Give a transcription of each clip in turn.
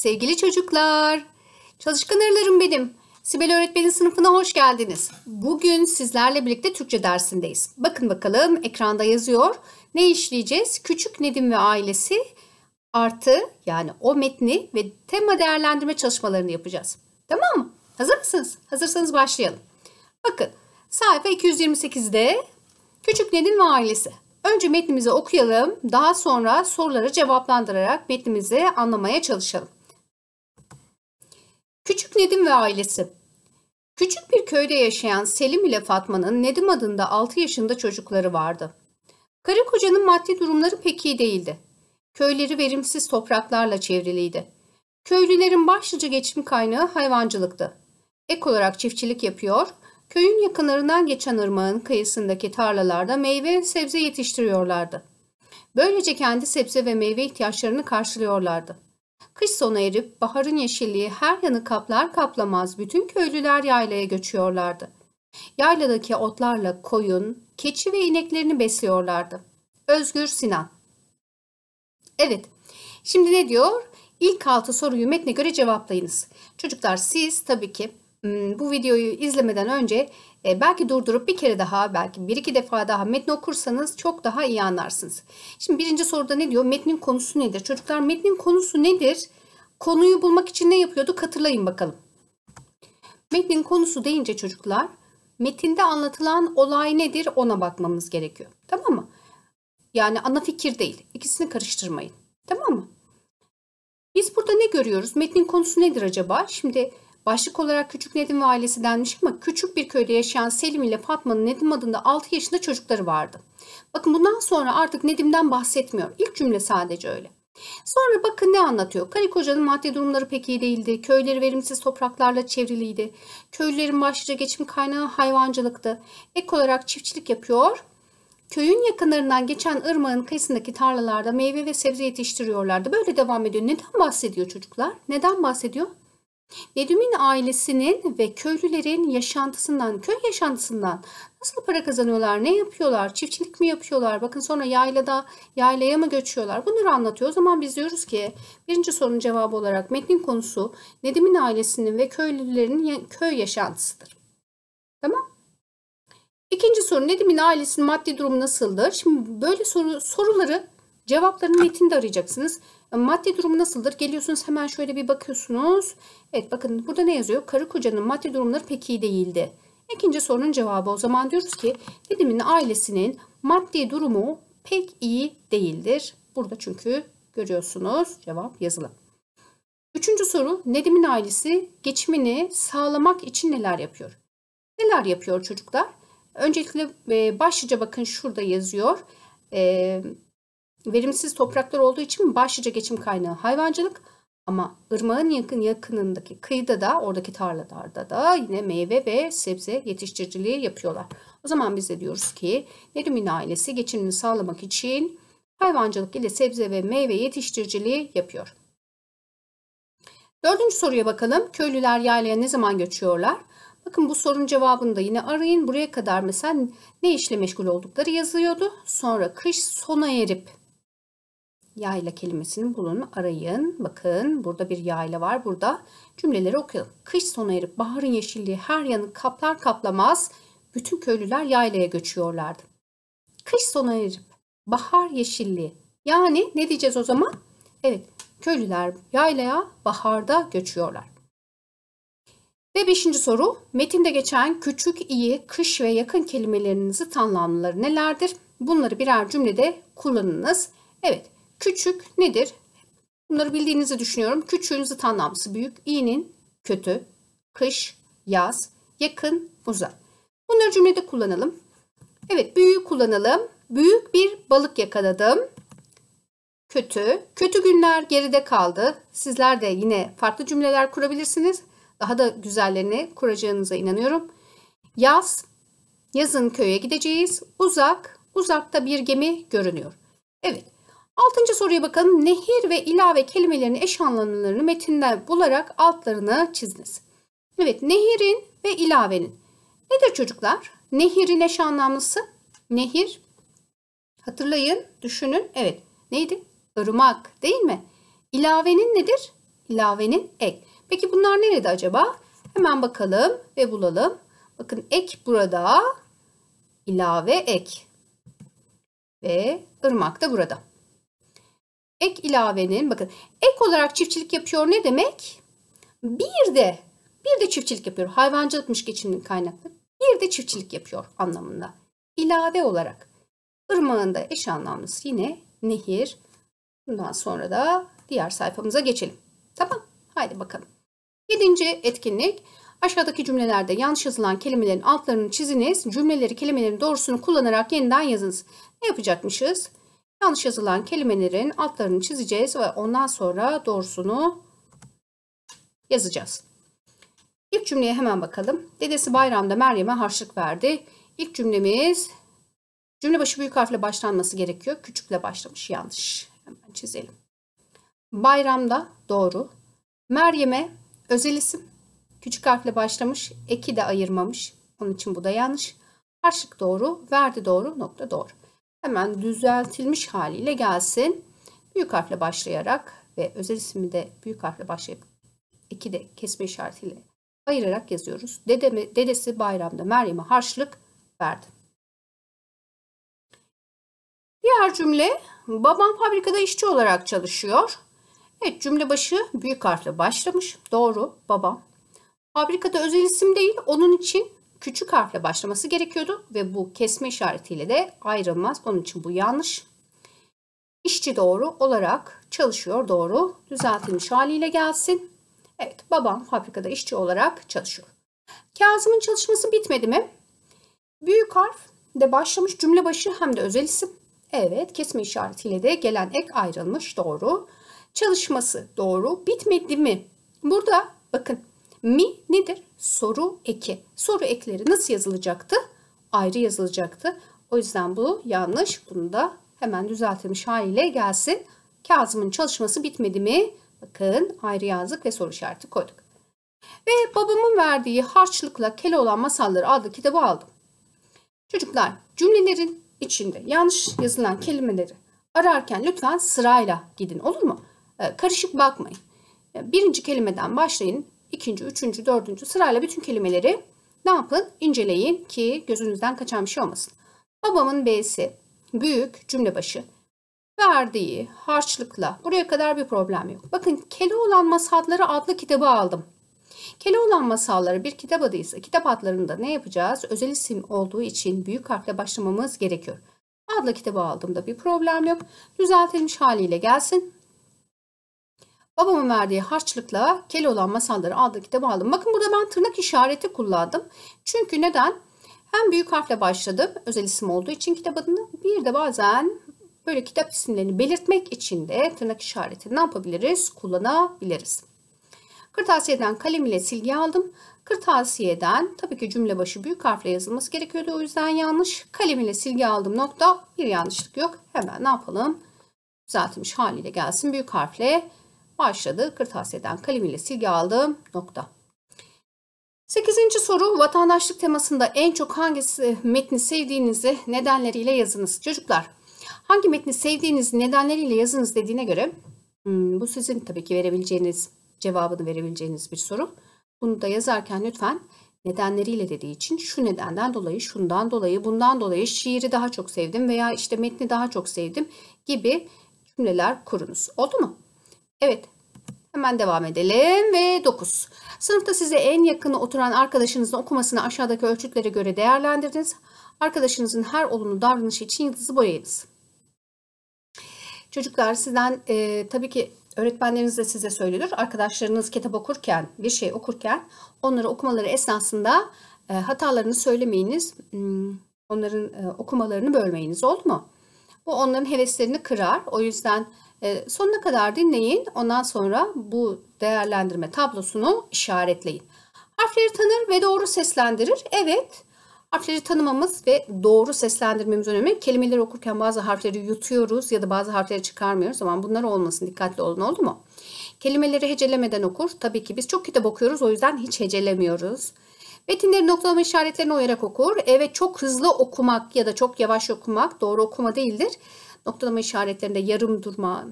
Sevgili çocuklar, çalışkan arılarım benim. Sibel öğretmenin sınıfına hoş geldiniz. Bugün sizlerle birlikte Türkçe dersindeyiz. Bakın bakalım ekranda yazıyor. Ne işleyeceğiz? Küçük Nedim ve ailesi artı yani o metni ve tema değerlendirme çalışmalarını yapacağız. Tamam mı? Hazır mısınız? Hazırsanız başlayalım. Bakın sayfa 228'de Küçük Nedim ve ailesi. Önce metnimizi okuyalım, daha sonra soruları cevaplandırarak metnimizi anlamaya çalışalım. Küçük Nedim ve ailesi Küçük bir köyde yaşayan Selim ile Fatma'nın Nedim adında 6 yaşında çocukları vardı. Karı kocanın maddi durumları pek iyi değildi. Köyleri verimsiz topraklarla çevriliydi. Köylülerin başlıca geçim kaynağı hayvancılıktı. Ek olarak çiftçilik yapıyor, köyün yakınlarından geçen ırmağın kıyısındaki tarlalarda meyve ve sebze yetiştiriyorlardı. Böylece kendi sebze ve meyve ihtiyaçlarını karşılıyorlardı. Kış sona erip baharın yeşilliği her yanı kaplar kaplamaz bütün köylüler yaylaya göçüyorlardı. Yayladaki otlarla koyun, keçi ve ineklerini besliyorlardı. Özgür Sinan Evet, şimdi ne diyor? İlk altı soruyu metne göre cevaplayınız. Çocuklar siz tabii ki Hmm, bu videoyu izlemeden önce e, belki durdurup bir kere daha belki bir iki defa daha metni okursanız çok daha iyi anlarsınız. Şimdi birinci soruda ne diyor? Metnin konusu nedir? Çocuklar metnin konusu nedir? Konuyu bulmak için ne yapıyorduk? Hatırlayın bakalım. Metnin konusu deyince çocuklar metinde anlatılan olay nedir ona bakmamız gerekiyor. Tamam mı? Yani ana fikir değil. İkisini karıştırmayın. Tamam mı? Biz burada ne görüyoruz? Metnin konusu nedir acaba? Şimdi Başlık olarak Küçük Nedim ve ailesi denmiş ama küçük bir köyde yaşayan Selim ile Fatma'nın Nedim adında 6 yaşında çocukları vardı. Bakın bundan sonra artık Nedim'den bahsetmiyor. İlk cümle sadece öyle. Sonra bakın ne anlatıyor. Karı kocanın maddi durumları pek iyi değildi. Köyleri verimsiz topraklarla çevriliydi. Köylülerin başlıca geçim kaynağı hayvancılıktı. Ek olarak çiftçilik yapıyor. Köyün yakınlarından geçen ırmağın kıyısındaki tarlalarda meyve ve sebze yetiştiriyorlardı. Böyle devam ediyor. Neden bahsediyor çocuklar? Neden bahsediyor? Nedim'in ailesinin ve köylülerin yaşantısından, köy yaşantısından nasıl para kazanıyorlar, ne yapıyorlar, çiftçilik mi yapıyorlar, bakın sonra yaylada, yaylaya mı göçüyorlar bunları anlatıyor. O zaman biz diyoruz ki birinci sorunun cevabı olarak metnin konusu Nedim'in ailesinin ve köylülerin köy yaşantısıdır. Tamam İkinci soru Nedim'in ailesinin maddi durumu nasıldır? Şimdi böyle soru, soruları cevaplarını metinde arayacaksınız. Maddi durumu nasıldır? Geliyorsunuz hemen şöyle bir bakıyorsunuz. Evet bakın burada ne yazıyor? Karı kocanın maddi durumları pek iyi değildi. İkinci sorunun cevabı o zaman diyoruz ki Nedim'in ailesinin maddi durumu pek iyi değildir. Burada çünkü görüyorsunuz cevap yazılı. Üçüncü soru Nedim'in ailesi geçimini sağlamak için neler yapıyor? Neler yapıyor çocuklar? Öncelikle e, başlıca bakın şurada yazıyor. E, Verimsiz topraklar olduğu için başlıca geçim kaynağı hayvancılık ama ırmağın yakın yakınındaki kıyıda da oradaki tarlalarda da yine meyve ve sebze yetiştiriciliği yapıyorlar. O zaman biz de diyoruz ki Nermin ailesi geçimini sağlamak için hayvancılık ile sebze ve meyve yetiştiriciliği yapıyor. Dördüncü soruya bakalım. Köylüler yaylaya ne zaman göçüyorlar? Bakın bu sorunun cevabını da yine arayın. Buraya kadar mesela ne işle meşgul oldukları yazıyordu. Sonra kış sona erip Yayla kelimesinin bulun, arayın. Bakın burada bir yayla var. Burada cümleleri okuyalım. Kış sona erip baharın yeşilliği her yanı kaplar kaplamaz bütün köylüler yaylaya göçüyorlardı. Kış sona erip bahar yeşilliği. Yani ne diyeceğiz o zaman? Evet, köylüler yaylaya baharda göçüyorlar. Ve beşinci soru, metinde geçen küçük, iyi, kış ve yakın kelimelerinin zıt anlamları nelerdir? Bunları birer cümlede kullanınız. Evet, Küçük nedir? Bunları bildiğinizi düşünüyorum. Küçüğünüzü zıt anlamlısı büyük. İyinin kötü. Kış, yaz, yakın, uzak. Bunları cümlede kullanalım. Evet büyüğü kullanalım. Büyük bir balık yakaladım. Kötü. Kötü günler geride kaldı. Sizler de yine farklı cümleler kurabilirsiniz. Daha da güzellerini kuracağınıza inanıyorum. Yaz. Yazın köye gideceğiz. Uzak. Uzakta bir gemi görünüyor. Evet. Altıncı soruya bakalım. Nehir ve ilave kelimelerin eş anlamlarını metinden bularak altlarına çiziniz. Evet nehirin ve ilavenin. Nedir çocuklar? Nehirin eş anlamlısı. Nehir. Hatırlayın, düşünün. Evet neydi? Irmak değil mi? İlavenin nedir? İlavenin ek. Peki bunlar nerede acaba? Hemen bakalım ve bulalım. Bakın ek burada. ilave ek. Ve ırmak da burada ek ilavenin bakın ek olarak çiftçilik yapıyor ne demek? Bir de bir de çiftçilik yapıyor. Hayvancılıkmış geçiminin kaynaklı. Bir de çiftçilik yapıyor anlamında. İlave olarak ırmağında eş anlamlısı yine nehir. Bundan sonra da diğer sayfamıza geçelim. Tamam. Haydi bakalım. Yedinci etkinlik. Aşağıdaki cümlelerde yanlış yazılan kelimelerin altlarını çiziniz. Cümleleri kelimelerin doğrusunu kullanarak yeniden yazınız. Ne yapacakmışız? Yanlış yazılan kelimelerin altlarını çizeceğiz ve ondan sonra doğrusunu yazacağız. İlk cümleye hemen bakalım. Dedesi bayramda Meryem'e harçlık verdi. İlk cümlemiz cümle başı büyük harfle başlanması gerekiyor. Küçükle başlamış yanlış. Hemen çizelim. Bayramda doğru. Meryem'e özel isim. Küçük harfle başlamış. Eki de ayırmamış. Onun için bu da yanlış. Harçlık doğru. Verdi doğru. Nokta doğru hemen düzeltilmiş haliyle gelsin. Büyük harfle başlayarak ve özel ismi de büyük harfle başlayıp iki de kesme işaretiyle ayırarak yazıyoruz. Dedemi, dedesi bayramda Meryem'e harçlık verdi. Diğer cümle babam fabrikada işçi olarak çalışıyor. Evet cümle başı büyük harfle başlamış. Doğru babam. Fabrikada özel isim değil onun için küçük harfle başlaması gerekiyordu ve bu kesme işaretiyle de ayrılmaz. Onun için bu yanlış. İşçi doğru olarak çalışıyor doğru. Düzeltilmiş haliyle gelsin. Evet babam fabrikada işçi olarak çalışıyor. Kazım'ın çalışması bitmedi mi? Büyük harf de başlamış cümle başı hem de özel isim. Evet kesme işaretiyle de gelen ek ayrılmış doğru. Çalışması doğru bitmedi mi? Burada bakın mi nedir? Soru eki. Soru ekleri nasıl yazılacaktı? Ayrı yazılacaktı. O yüzden bu yanlış. Bunu da hemen düzeltilmiş haliyle gelsin. Kazım'ın çalışması bitmedi mi? Bakın ayrı yazdık ve soru işareti koyduk. Ve babamın verdiği harçlıkla kele olan masalları adlı kitabı aldım. Çocuklar cümlelerin içinde yanlış yazılan kelimeleri ararken lütfen sırayla gidin olur mu? Ee, karışık bakmayın. Ee, birinci kelimeden başlayın ikinci, üçüncü, dördüncü sırayla bütün kelimeleri ne yapın? İnceleyin ki gözünüzden kaçan bir şey olmasın. Babamın B'si büyük cümle başı verdiği harçlıkla buraya kadar bir problem yok. Bakın Keloğlan Masalları adlı kitabı aldım. Keloğlan Masalları bir kitap adıysa kitap adlarında ne yapacağız? Özel isim olduğu için büyük harfle başlamamız gerekiyor. Adlı kitabı aldığımda bir problem yok. Düzeltilmiş haliyle gelsin babamın verdiği harçlıkla kele olan masalları adlı kitabı aldım. Bakın burada ben tırnak işareti kullandım. Çünkü neden? Hem büyük harfle başladım özel isim olduğu için kitap adını bir de bazen böyle kitap isimlerini belirtmek için de tırnak işareti ne yapabiliriz? Kullanabiliriz. Kırtasiyeden kalem ile silgi aldım. Kırtasiyeden tabii ki cümle başı büyük harfle yazılması gerekiyordu. O yüzden yanlış. Kalem ile silgi aldım nokta. Bir yanlışlık yok. Hemen ne yapalım? Düzeltilmiş haliyle gelsin. Büyük harfle başladı. Kırtasiyeden ile silgi aldım. Nokta. sekizinci soru vatandaşlık temasında en çok hangisi metni sevdiğinizi nedenleriyle yazınız. Çocuklar hangi metni sevdiğiniz nedenleriyle yazınız dediğine göre hmm, bu sizin tabii ki verebileceğiniz cevabını verebileceğiniz bir soru. Bunu da yazarken lütfen nedenleriyle dediği için şu nedenden dolayı, şundan dolayı, bundan dolayı şiiri daha çok sevdim veya işte metni daha çok sevdim gibi cümleler kurunuz. Oldu mu? Evet. Hemen devam edelim ve 9. Sınıfta size en yakını oturan arkadaşınızın okumasını aşağıdaki ölçütlere göre değerlendiriniz. Arkadaşınızın her olumlu davranışı için yıldızı boyayınız. Çocuklar sizden e, tabii ki öğretmenleriniz de size söylüyor. Arkadaşlarınız kitap okurken, bir şey okurken onları okumaları esnasında e, hatalarını söylemeyiniz. Hmm, onların e, okumalarını bölmeyiniz oldu mu? Bu onların heveslerini kırar. O yüzden ee, sonuna kadar dinleyin. Ondan sonra bu değerlendirme tablosunu işaretleyin. Harfleri tanır ve doğru seslendirir. Evet. Harfleri tanımamız ve doğru seslendirmemiz önemli. Kelimeleri okurken bazı harfleri yutuyoruz ya da bazı harfleri çıkarmıyoruz. Ama bunlar olmasın. Dikkatli olun oldu mu? Kelimeleri hecelemeden okur. Tabii ki biz çok kitap okuyoruz. O yüzden hiç hecelemiyoruz. Metinleri noktalama işaretlerine uyarak okur. Evet çok hızlı okumak ya da çok yavaş okumak doğru okuma değildir. Noktalama işaretlerinde yarım durma,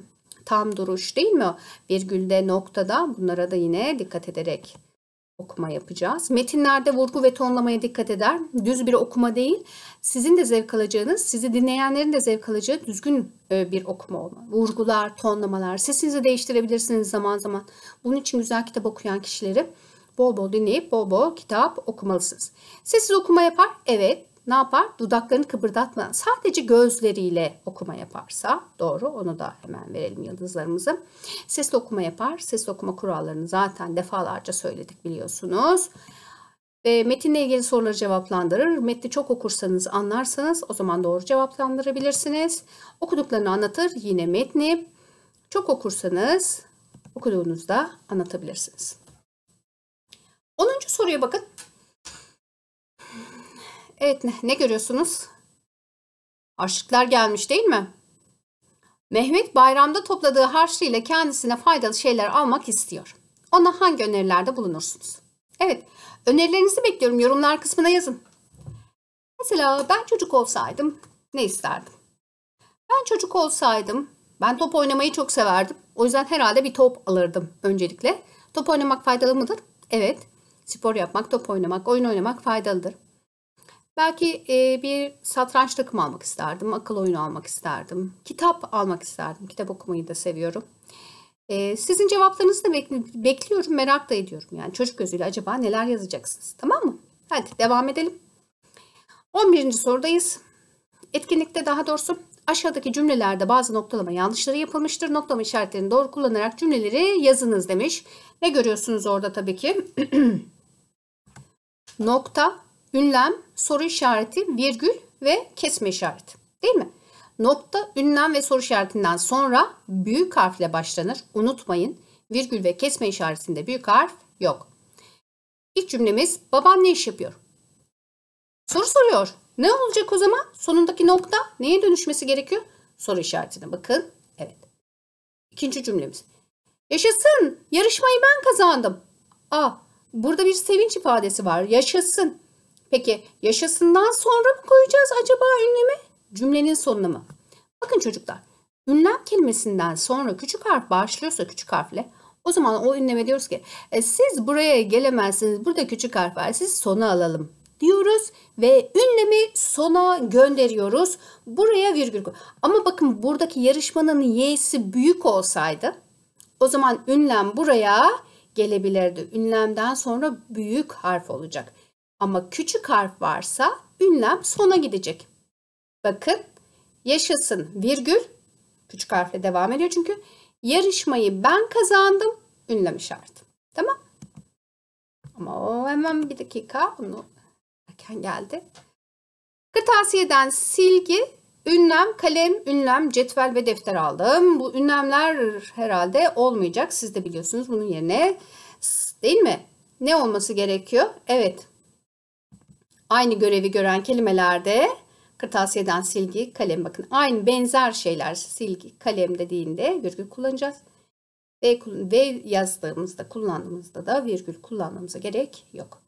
tam duruş değil mi? Virgülde, noktada bunlara da yine dikkat ederek okuma yapacağız. Metinlerde vurgu ve tonlamaya dikkat eder. Düz bir okuma değil, sizin de zevk alacağınız, sizi dinleyenlerin de zevk alacağı düzgün e, bir okuma olma. Vurgular, tonlamalar, sesinizi değiştirebilirsiniz zaman zaman. Bunun için güzel kitap okuyan kişileri bol bol dinleyip bol bol kitap okumalısınız. Sessiz okuma yapar, evet ne yapar? Dudaklarını kıpırdatmadan sadece gözleriyle okuma yaparsa doğru onu da hemen verelim yıldızlarımızı. Sesli okuma yapar. Sesli okuma kurallarını zaten defalarca söyledik biliyorsunuz. Ve metinle ilgili soruları cevaplandırır. Metni çok okursanız anlarsanız o zaman doğru cevaplandırabilirsiniz. Okuduklarını anlatır yine metni. Çok okursanız okuduğunuzda anlatabilirsiniz. 10. soruya bakın. Evet ne, ne görüyorsunuz? Harçlıklar gelmiş değil mi? Mehmet bayramda topladığı harçlığıyla kendisine faydalı şeyler almak istiyor. Ona hangi önerilerde bulunursunuz? Evet önerilerinizi bekliyorum yorumlar kısmına yazın. Mesela ben çocuk olsaydım ne isterdim? Ben çocuk olsaydım ben top oynamayı çok severdim. O yüzden herhalde bir top alırdım öncelikle. Top oynamak faydalı mıdır? Evet. Spor yapmak, top oynamak, oyun oynamak faydalıdır. Belki e, bir satranç takımı almak isterdim, akıl oyunu almak isterdim, kitap almak isterdim. Kitap okumayı da seviyorum. E, sizin cevaplarınızı da bekliyorum, merak da ediyorum. Yani çocuk gözüyle acaba neler yazacaksınız, tamam mı? Hadi devam edelim. 11. sorudayız. Etkinlikte daha doğrusu aşağıdaki cümlelerde bazı noktalama yanlışları yapılmıştır. Noktalama işaretlerini doğru kullanarak cümleleri yazınız demiş. Ne görüyorsunuz orada tabii ki? Nokta ünlem, soru işareti, virgül ve kesme işareti. Değil mi? Nokta, ünlem ve soru işaretinden sonra büyük harfle başlanır. Unutmayın virgül ve kesme işaretinde büyük harf yok. İlk cümlemiz baban ne iş yapıyor? Soru soruyor. Ne olacak o zaman? Sonundaki nokta neye dönüşmesi gerekiyor? Soru işaretine bakın. Evet. İkinci cümlemiz. Yaşasın. Yarışmayı ben kazandım. A. Burada bir sevinç ifadesi var. Yaşasın. Peki yaşasından sonra mı koyacağız acaba ünlemi? Cümlenin sonuna mu? Bakın çocuklar ünlem kelimesinden sonra küçük harf başlıyorsa küçük harfle o zaman o ünleme diyoruz ki e, siz buraya gelemezsiniz burada küçük harf var siz sona alalım diyoruz ve ünlemi sona gönderiyoruz. Buraya virgül Ama bakın buradaki yarışmanın y'si büyük olsaydı o zaman ünlem buraya gelebilirdi. Ünlemden sonra büyük harf olacak. Ama küçük harf varsa ünlem sona gidecek. Bakın yaşasın virgül küçük harfle devam ediyor çünkü yarışmayı ben kazandım ünlem işareti. Tamam. Ama o hemen bir dakika onu erken geldi. Kırtasiyeden silgi, ünlem, kalem, ünlem, cetvel ve defter aldım. Bu ünlemler herhalde olmayacak. Siz de biliyorsunuz bunun yerine değil mi? Ne olması gerekiyor? Evet Aynı görevi gören kelimelerde kırtasiyeden silgi, kalem bakın aynı benzer şeyler silgi, kalem dediğinde virgül kullanacağız. Ve, ve yazdığımızda, kullandığımızda da virgül kullanmamıza gerek yok.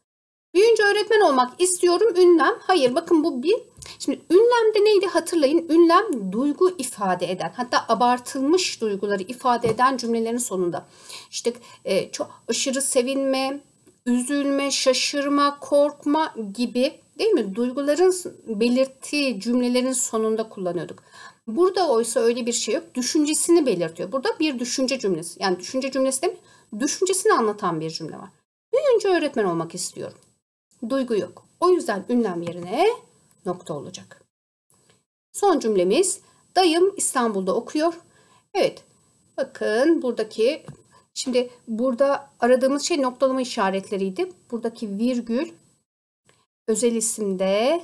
Büyüyünce öğretmen olmak istiyorum ünlem. Hayır bakın bu bir. Şimdi ünlemde neydi hatırlayın. Ünlem duygu ifade eden hatta abartılmış duyguları ifade eden cümlelerin sonunda. İşte e, çok aşırı sevinme, üzülme, şaşırma, korkma gibi değil mi? Duyguların belirttiği cümlelerin sonunda kullanıyorduk. Burada oysa öyle bir şey yok. Düşüncesini belirtiyor. Burada bir düşünce cümlesi. Yani düşünce cümlesi değil mi? Düşüncesini anlatan bir cümle var. Büyüyünce öğretmen olmak istiyorum. Duygu yok. O yüzden ünlem yerine nokta olacak. Son cümlemiz dayım İstanbul'da okuyor. Evet bakın buradaki Şimdi burada aradığımız şey noktalama işaretleriydi. Buradaki virgül özel isimde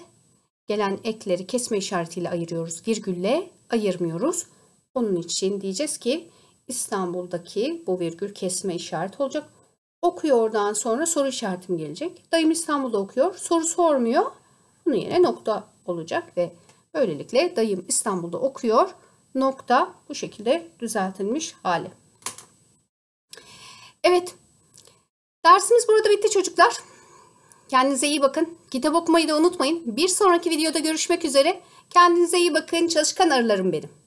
gelen ekleri kesme işaretiyle ayırıyoruz. Virgülle ayırmıyoruz. Onun için diyeceğiz ki İstanbul'daki bu virgül kesme işareti olacak. Okuyor oradan sonra soru işaretim gelecek. Dayım İstanbul'da okuyor. Soru sormuyor. Bunun yerine nokta olacak ve böylelikle dayım İstanbul'da okuyor. Nokta bu şekilde düzeltilmiş hali. Evet. Dersimiz burada bitti çocuklar. Kendinize iyi bakın. Kitap okumayı da unutmayın. Bir sonraki videoda görüşmek üzere. Kendinize iyi bakın. Çalışkan arılarım benim.